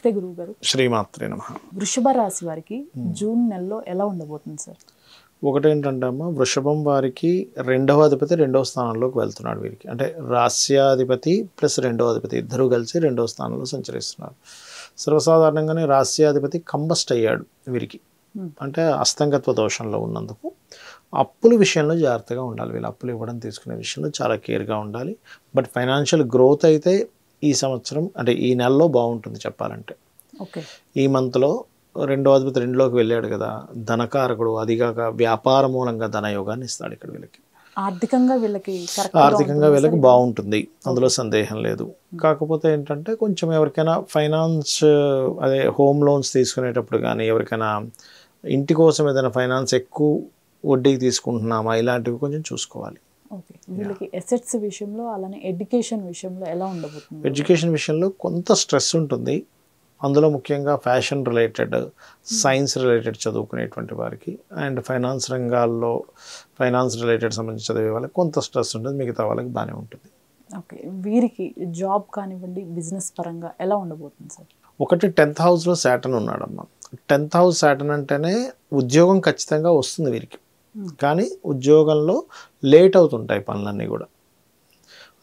నమస్తే గురువు గారు శ్రీమాత్రే నమ వృషభ రాశి వారికి జూన్ నెలలో ఎలా ఉండబోతుంది సార్ ఒకటేంటంటే అమ్మ వృషభం వారికి రెండవ అధిపతి రెండవ స్థానంలోకి వెళ్తున్నాడు వీరికి అంటే రాస్యాధిపతి ప్లస్ రెండవ అధిపతి ఇద్దరు కలిసి రెండవ స్థానంలో సంచరిస్తున్నారు సర్వసాధారణంగానే రాస్యాధిపతి కంబస్ట్ అయ్యాడు వీరికి అంటే అస్తంగత్వ దోషంలో ఉన్నందుకు అప్పుల విషయంలో జాగ్రత్తగా ఉండాలి వీళ్ళు అప్పులు ఇవ్వడం తీసుకునే విషయంలో చాలా కేర్గా ఉండాలి బట్ ఫైనాన్షియల్ గ్రోత్ అయితే ఈ సంవత్సరం అంటే ఈ నెలలో బాగుంటుంది చెప్పాలంటే ఈ మంత్లో రెండో అధిపతి రెండులోకి వెళ్ళాడు కదా ధనకారకుడు అదిగాక వ్యాపార మూలంగా ధనయోగాన్ని ఇస్తాడు ఇక్కడ వీళ్ళకి ఆర్థికంగా వీళ్ళకి ఆర్థికంగా వీళ్ళకి బాగుంటుంది అందులో సందేహం లేదు కాకపోతే ఏంటంటే కొంచెం ఎవరికైనా ఫైనాన్స్ అదే హోమ్ లోన్స్ తీసుకునేటప్పుడు కానీ ఎవరికైనా ఇంటి కోసం ఏదైనా ఫైనాన్స్ ఎక్కువ వడ్డీకి తీసుకుంటున్నామా ఇలాంటివి కొంచెం చూసుకోవాలి ఓకే వీళ్ళకి ఎసెట్స్ విషయంలో అలానే ఎడ్యుకేషన్ విషయంలో ఎలా ఉండబోతుంది ఎడ్యుకేషన్ విషయంలో కొంత స్ట్రెస్ ఉంటుంది అందులో ముఖ్యంగా ఫ్యాషన్ రిలేటెడ్ సైన్స్ రిలేటెడ్ చదువుకునేటువంటి వారికి అండ్ ఫైనాన్స్ రంగాల్లో ఫైనాన్స్ రిలేటెడ్ సంబంధించి చదివే వాళ్ళకి కొంత స్ట్రెస్ ఉంటుంది మిగతా వాళ్ళకి బాగానే ఉంటుంది ఓకే వీరికి జాబ్ కానివ్వండి బిజినెస్ పరంగా ఎలా ఉండబోతుంది సార్ ఒకటి టెన్త్ హౌస్లో శాటన్ ఉన్నాడమ్మా టెన్త్ హౌస్ శాటన్ అంటేనే ఉద్యోగం ఖచ్చితంగా వస్తుంది వీరికి కానీ ఉద్యోగంలో లేట్ అవుతుంటాయి పనులన్నీ కూడా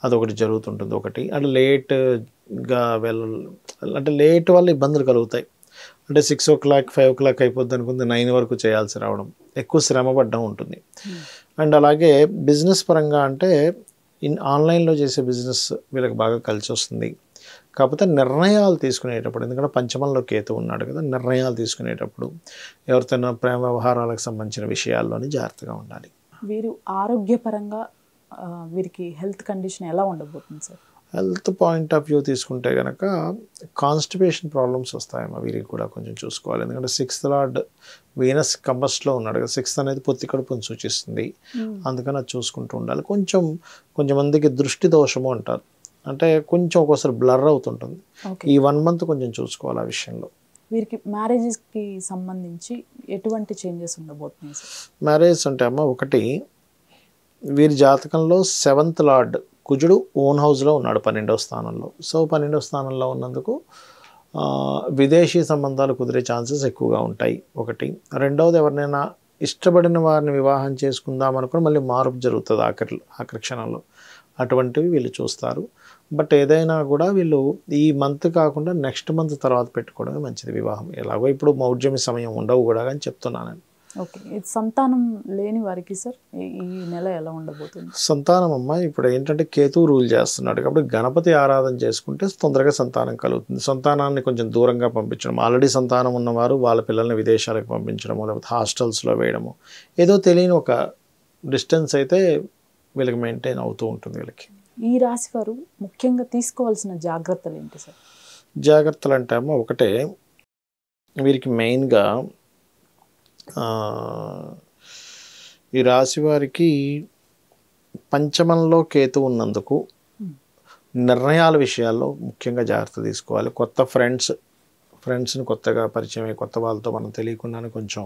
అదొకటి జరుగుతుంటుంది ఒకటి అంటే లేట్గా వెళ్ళ అంటే లేట్ వల్ల ఇబ్బందులు కలుగుతాయి అంటే six o'clock five o'clock అయిపోద్ది అనుకుంది నైన్ వరకు చేయాల్సి రావడం ఎక్కువ శ్రమ పడ్డం ఉంటుంది hmm. అండ్ అలాగే బిజినెస్ పరంగా అంటే ఇన్ ఆన్లైన్లో చేసే బిజినెస్ వీళ్ళకి బాగా కలిసి వస్తుంది కాకపోతే నిర్ణయాలు తీసుకునేటప్పుడు ఎందుకంటే పంచమంలో కేతు ఉన్నాడు కదా నిర్ణయాలు తీసుకునేటప్పుడు ఎవరితో ప్రేమ వ్యవహారాలకు సంబంధించిన విషయాల్లోనే జాగ్రత్తగా ఉండాలి వీరు ఆరోగ్యపరంగా వీరికి హెల్త్ కండిషన్ ఎలా ఉండబోతుంది sir health point of view తీసుకుంటే కనుక కాన్స్టిపేషన్ ప్రాబ్లమ్స్ వస్తాయమ్మా వీరికి కూడా కొంచెం చూసుకోవాలి ఎందుకంటే సిక్స్త్ లార్డ్ వీనస్ కంబస్ట్లో ఉన్నాడు కదా సిక్స్త్ అనేది పొత్తి కడుపుని సూచిస్తుంది అందుకని అది చూసుకుంటూ ఉండాలి కొంచెం కొంచెం మందికి దృష్టి దోషము అంటారు అంటే కొంచెం ఒక్కోసారి బ్లర్ అవుతుంటుంది ఈ వన్ మంత్ కొంచెం చూసుకోవాలి ఆ విషయంలో వీరికి మ్యారేజెస్కి సంబంధించి ఎటువంటి చేంజెస్ ఉండబోతున్నాయి మ్యారేజ్ అంటే అమ్మ ఒకటి వీరి జాతకంలో సెవెంత్ లార్డ్ కుజుడు ఓన్ హౌస్లో ఉన్నాడు పన్నెండవ స్థానంలో సో పన్నెండవ స్థానంలో ఉన్నందుకు విదేశీ సంబంధాలు కుదిరే ఛాన్సెస్ ఎక్కువగా ఉంటాయి ఒకటి రెండవది ఎవరినైనా ఇష్టపడిన వారిని వివాహం చేసుకుందాం అనుకుని మళ్ళీ మార్పు జరుగుతుంది ఆఖరి ఆకర్షణలో అటువంటివి వీళ్ళు చూస్తారు బట్ ఏదైనా కూడా వీళ్ళు ఈ మంత్ కాకుండా నెక్స్ట్ మంత్ తర్వాత పెట్టుకోవడమే మంచిది వివాహం ఎలాగో ఇప్పుడు మౌఢ్యమి సమయం ఉండవు కూడా అని చెప్తున్నాను ఓకే సంతానం లేని వారికి సార్ ఈ నెల ఎలా ఉండబోతుంది సంతానం అమ్మ ఇప్పుడు ఏంటంటే కేతు రూల్ చేస్తున్నాడు కాబట్టి గణపతి ఆరాధన చేసుకుంటే తొందరగా సంతానం కలుగుతుంది సంతానాన్ని కొంచెం దూరంగా పంపించడం ఆల్రెడీ సంతానం ఉన్నవారు వాళ్ళ పిల్లల్ని విదేశాలకు పంపించడము లేకపోతే హాస్టల్స్లో వేయడము ఏదో తెలియని ఒక డిస్టెన్స్ అయితే వీళ్ళకి మెయింటైన్ అవుతూ ఉంటుంది వీళ్ళకి ఈ రాశి వారు ముఖ్యంగా తీసుకోవాల్సిన జాగ్రత్తలు ఏంటి సార్ జాగ్రత్తలు అంటే అమ్మ ఒకటే వీరికి మెయిన్గా ఈ రాశి వారికి పంచమంలో కేతు ఉన్నందుకు నిర్ణయాల విషయాల్లో ముఖ్యంగా జాగ్రత్త తీసుకోవాలి కొత్త ఫ్రెండ్స్ ఫ్రెండ్స్ని కొత్తగా పరిచయం అయ్యి కొత్త వాళ్ళతో మనం తెలియకుండానే కొంచెం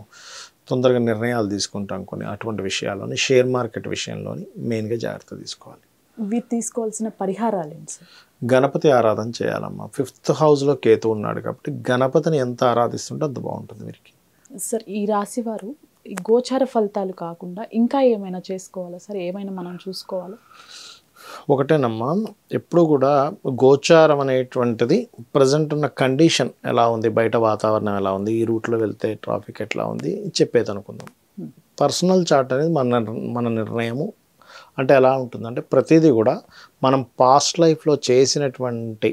తొందరగా నిర్ణయాలు తీసుకుంటాం కొన్ని అటువంటి విషయాల్లోని షేర్ మార్కెట్ విషయంలోని మెయిన్గా జాగ్రత్త తీసుకోవాలి వీరు తీసుకోవాల్సిన పరిహారాలు గణపతి ఆరాధన చేయాలమ్మా ఫిఫ్త్ హౌస్లో కేతు ఉన్నాడు కాబట్టి గణపతిని ఎంత ఆరాధిస్తుంటే అంత బాగుంటుంది వీరికి సార్ ఈ రాశి వారు గోచార ఫలితాలు కాకుండా ఇంకా ఏమైనా చేసుకోవాలా సార్ ఏమైనా మనం చూసుకోవాలా ఒకటేనమ్మా ఎప్పుడు కూడా గోచారం అనేటువంటిది ప్రజెంట్ ఉన్న కండిషన్ ఎలా ఉంది బయట వాతావరణం ఎలా ఉంది ఈ రూట్లో వెళ్తే ట్రాఫిక్ ఎట్లా ఉంది చెప్పేది అనుకుందాం పర్సనల్ చార్ట్ అనేది మన మన నిర్ణయము అంటే ఎలా ఉంటుందంటే ప్రతిదీ కూడా మనం పాస్ట్ లైఫ్లో చేసినటువంటి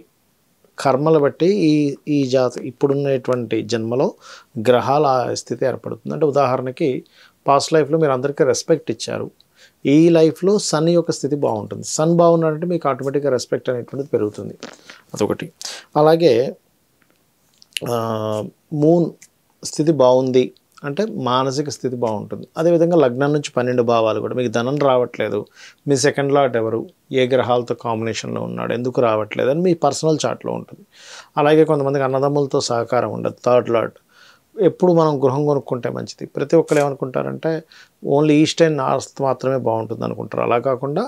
కర్మలు బట్టి ఈ ఈ జాతి ఇప్పుడున్నటువంటి జన్మలో గ్రహాల స్థితి ఏర్పడుతుంది అంటే ఉదాహరణకి పాస్ట్ లైఫ్లో మీరు అందరికీ రెస్పెక్ట్ ఇచ్చారు ఈ లైఫ్లో సన్ యొక్క స్థితి బాగుంటుంది సన్ బాగున్నాడంటే మీకు ఆటోమేటిక్గా రెస్పెక్ట్ అనేటువంటిది పెరుగుతుంది అదొకటి అలాగే మూన్ స్థితి బాగుంది అంటే మానసిక స్థితి బాగుంటుంది అదేవిధంగా లగ్నం నుంచి పన్నెండు భావాలు కూడా మీకు ధనం రావట్లేదు మీ సెకండ్ లాట్ ఎవరు ఏ గ్రహాలతో కాంబినేషన్లో ఉన్నాడు ఎందుకు రావట్లేదు అని మీ పర్సనల్ చార్ట్లో ఉంటుంది అలాగే కొంతమందికి అన్నదమ్ములతో సహకారం ఉండదు థర్డ్ లాట్ ఎప్పుడు మనం గృహం కొనుక్కుంటే మంచిది ప్రతి ఒక్కరు ఏమనుకుంటారంటే ఓన్లీ ఈస్ట్ అండ్ నార్త్ మాత్రమే బాగుంటుంది అనుకుంటారు అలా కాకుండా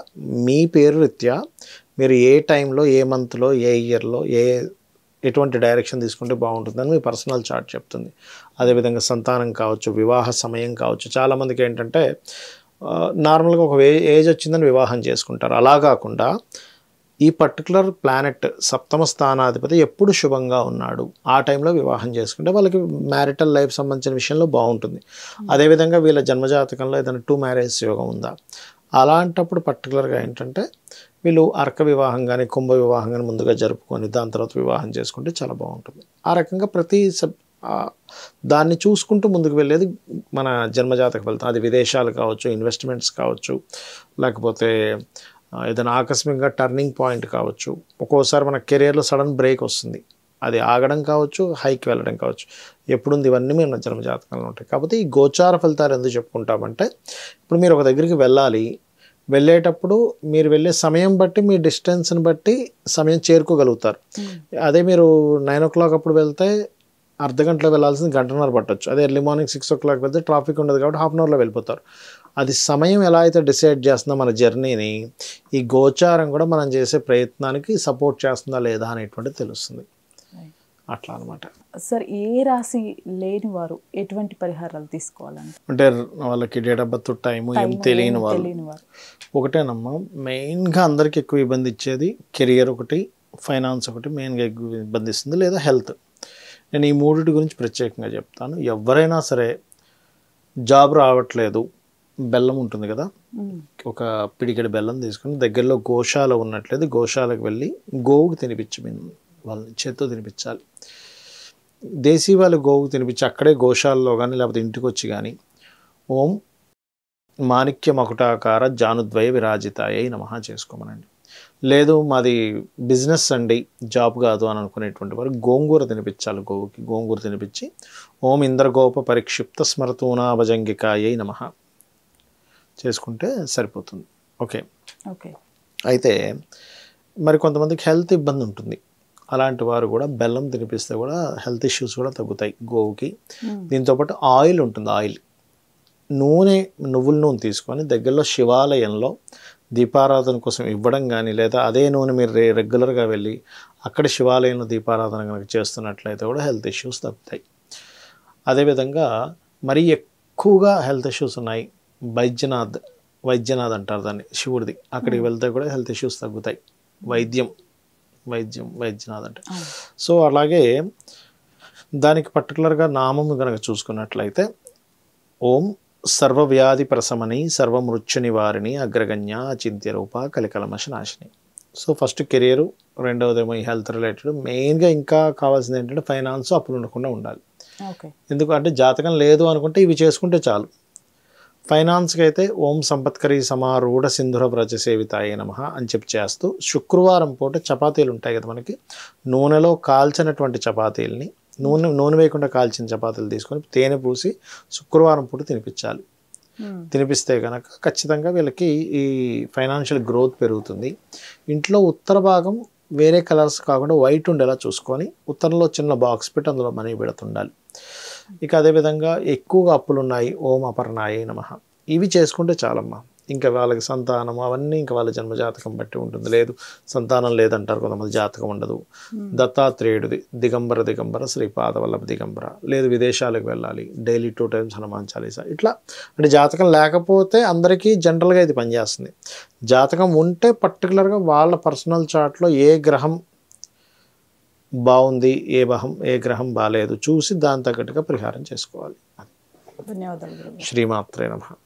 మీ పేరు రీత్యా మీరు ఏ టైంలో ఏ మంత్లో ఏ ఇయర్లో ఏ ఎటువంటి డైరెక్షన్ తీసుకుంటే బాగుంటుందని మీ పర్సనల్ చార్ట్ చెప్తుంది అదేవిధంగా సంతానం కావచ్చు వివాహ సమయం కావచ్చు చాలామందికి ఏంటంటే నార్మల్గా ఒక ఏజ్ వచ్చిందని వివాహం చేసుకుంటారు అలా కాకుండా ఈ పర్టికులర్ ప్లానెట్ సప్తమ స్థానాధిపతి ఎప్పుడు శుభంగా ఉన్నాడు ఆ టైంలో వివాహం చేసుకుంటే వాళ్ళకి మ్యారిటల్ లైఫ్ సంబంధించిన విషయంలో బాగుంటుంది అదేవిధంగా వీళ్ళ జన్మజాతకంలో ఏదైనా టూ మ్యారేజ్ యోగం ఉందా అలాంటప్పుడు పర్టికులర్గా ఏంటంటే వీళ్ళు అర్క వివాహం కానీ కుంభ వివాహం కానీ ముందుగా జరుపుకొని దాని తర్వాత వివాహం చేసుకుంటే చాలా బాగుంటుంది ఆ రకంగా ప్రతి దాన్ని చూసుకుంటూ ముందుకు వెళ్ళేది మన జన్మజాతక ఫలితం అది విదేశాలు కావచ్చు ఇన్వెస్ట్మెంట్స్ కావచ్చు లేకపోతే ఏదైనా ఆకస్మికంగా టర్నింగ్ పాయింట్ కావచ్చు ఒక్కోసారి మన కెరియర్లో సడన్ బ్రేక్ వస్తుంది అది ఆగడం కావచ్చు హైకి వెళ్ళడం కావచ్చు ఎప్పుడుంది ఇవన్నీ మీరు జన్మ జాతకంలో ఉంటాయి కాబట్టి ఈ గోచార ఫలితాలు ఎందుకు చెప్పుకుంటామంటే ఇప్పుడు మీరు ఒక దగ్గరికి వెళ్ళాలి వెళ్ళేటప్పుడు మీరు వెళ్ళే సమయం బట్టి మీ డిస్టెన్స్ని బట్టి సమయం చేరుకోగలుగుతారు అదే మీరు నైన్ ఓ క్లాక్ అప్పుడు వెళ్తే అర్ధ గంటలో వెళ్ళాల్సింది గంటన్నర పట్టచ్చు అదే early morning six o'clock వెళ్తే ట్రాఫిక్ ఉండదు కాబట్టి హాఫ్ అన్ అవర్లో వెళ్ళిపోతారు అది సమయం ఎలా అయితే డిసైడ్ చేస్తుందో మన జర్నీని ఈ గోచారం కూడా మనం చేసే ప్రయత్నానికి సపోర్ట్ చేస్తుందా లేదా అనేటువంటిది తెలుస్తుంది అట్లా అనమాట సార్ ఏ రాశి లేని వారు ఎటువంటి పరిహారాలు తీసుకోవాలని అంటే వాళ్ళకి డేట్ ఆఫ్ బర్త్ టైమ్ ఏం తెలియని వాళ్ళు ఒకటేనమ్మా మెయిన్గా అందరికి ఎక్కువ ఇబ్బంది ఇచ్చేది కెరియర్ ఒకటి ఫైనాన్స్ ఒకటి మెయిన్గా ఎక్కువ ఇబ్బంది ఇస్తుంది లేదా హెల్త్ నేను ఈ మూడింటి గురించి ప్రత్యేకంగా చెప్తాను ఎవరైనా సరే జాబ్ రావట్లేదు బెల్లం ఉంటుంది కదా ఒక పిడికెడు బెల్లం తీసుకుని దగ్గరలో గోశాల ఉన్నట్లేదు గోశాలకు వెళ్ళి గోవుకి తినిపించమని వాళ్ళని చేత్తో తినిపించాలి దేశీ వాళ్ళు గోవు తినిపించి అక్కడే గోశాలలో కానీ లేకపోతే ఇంటికి వచ్చి కానీ ఓం మాణిక్య మకుటాకార జానుద్వయ విరాజితాయ నమహ చేసుకోమనండి లేదు మాది బిజినెస్ అండి జాబ్ కాదు అని అనుకునేటువంటి వారు గోంగూర తినిపించాలి గోవుకి గోంగూర తినిపించి ఓం ఇంద్రగోప పరిక్షిప్త స్మరతూనాభజంగికాయ నమ చేసుకుంటే సరిపోతుంది ఓకే ఓకే అయితే మరి కొంతమందికి హెల్త్ ఇబ్బంది ఉంటుంది అలాంటి వారు కూడా బెల్లం తినిపిస్తే కూడా హెల్త్ ఇష్యూస్ కూడా తగ్గుతాయి గోవుకి hmm. దీంతోపాటు ఆయిల్ ఉంటుంది ఆయిల్ నూనె నువ్వుల నూనె తీసుకొని దగ్గరలో శివాలయంలో దీపారాధన కోసం ఇవ్వడం కానీ లేదా అదే నూనె మీరు రే రెగ్యులర్గా వెళ్ళి అక్కడ శివాలయంలో దీపారాధన కనుక చేస్తున్నట్లయితే కూడా హెల్త్ ఇష్యూస్ తగ్గుతాయి అదేవిధంగా మరీ ఎక్కువగా హెల్త్ ఇష్యూస్ ఉన్నాయి వైద్యనాథ్ వైద్యనాథ్ అంటారు దాన్ని శివుడిది అక్కడికి hmm. వెళ్తే కూడా హెల్త్ ఇష్యూస్ తగ్గుతాయి వైద్యం వైద్యం వైద్యనాథ్ అంటే సో అలాగే దానికి పర్టికులర్గా నామం కనుక చూసుకున్నట్లయితే ఓం సర్వవ్యాధి ప్రసమని సర్వమృత్యు అగ్రగణ్య అచింత్య రూప కలికలమశ నాశిని సో ఫస్ట్ కెరియరు రెండవదేమో ఈ హెల్త్ రిలేటెడ్ మెయిన్గా ఇంకా కావాల్సింది ఏంటంటే ఫైనాన్స్ అప్పులు ఉండకుండా ఉండాలి ఎందుకంటే జాతకం లేదు అనుకుంటే ఇవి చేసుకుంటే చాలు ఫైనాన్స్కి అయితే ఓం సంపత్కరి సమారూఢ సింధుర వ్రజ అయ్యే నమ అని చెప్పి చేస్తూ శుక్రవారం పూట చపాతీలు ఉంటాయి కదా మనకి నూనెలో కాల్చినటువంటి చపాతీలని నూనె నూనె వేయకుండా కాల్చిన చపాతీలు తీసుకొని తేనె పూసి శుక్రవారం పూట తినిపించాలి తినిపిస్తే కనుక ఖచ్చితంగా వీళ్ళకి ఈ ఫైనాన్షియల్ గ్రోత్ పెరుగుతుంది ఇంట్లో ఉత్తర భాగం వేరే కలర్స్ కాకుండా వైట్ ఉండేలా చూసుకొని ఉత్తరంలో చిన్న బాక్స్ పెట్టి అందులో మనీ పెడుతుండాలి ఇక అదేవిధంగా ఎక్కువగా అప్పులు ఉన్నాయి ఓం అపర్ణాయ నమ ఇవి చేసుకుంటే చాలమ్మా ఇంకా వాళ్ళకి సంతానం అవన్నీ ఇంకా వాళ్ళ జన్మ జాతకం బట్టి ఉంటుంది లేదు సంతానం లేదంటారు కొంతమంది జాతకం ఉండదు దత్తాత్రేయుడిది దిగంబర దిగంబర శ్రీ పాదవల్లభ దిగంబర లేదు విదేశాలకు వెళ్ళాలి daily two times Hanuman Chalisa ఇట్లా అంటే జాతకం లేకపోతే అందరికీ జనరల్గా ఇది పనిచేస్తుంది జాతకం ఉంటే పర్టికులర్గా వాళ్ళ పర్సనల్ చార్ట్లో ఏ గ్రహం బాగుంది ఏ బహం ఏ గ్రహం బాగాలేదు చూసి దాని తగ్గట్టుగా పరిహారం చేసుకోవాలి ధన్యవాదాలు శ్రీమాత్రే నమ